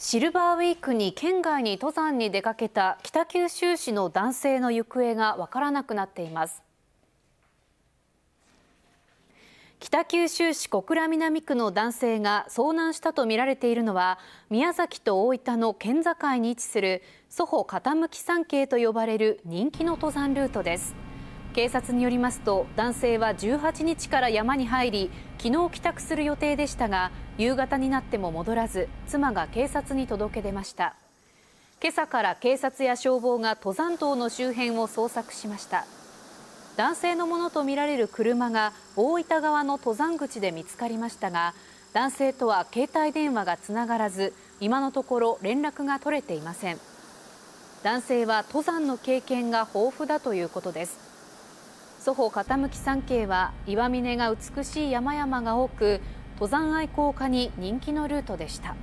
シルバーウィークに県外に登山に出かけた北九州市の男性の行方がわからなくなっています北九州市小倉南区の男性が遭難したとみられているのは宮崎と大分の県境に位置する祖保傾き山系と呼ばれる人気の登山ルートです警察によりますと男性は18日から山に入り昨日帰宅する予定でしたが夕方になっても戻らず妻が警察に届け出ました今朝から警察や消防が登山道の周辺を捜索しました男性のものとみられる車が大分側の登山口で見つかりましたが男性とは携帯電話がつながらず今のところ連絡が取れていません男性は登山の経験が豊富だということです祖保傾山系は岩峰が美しい山々が多く登山愛好家に人気のルートでした。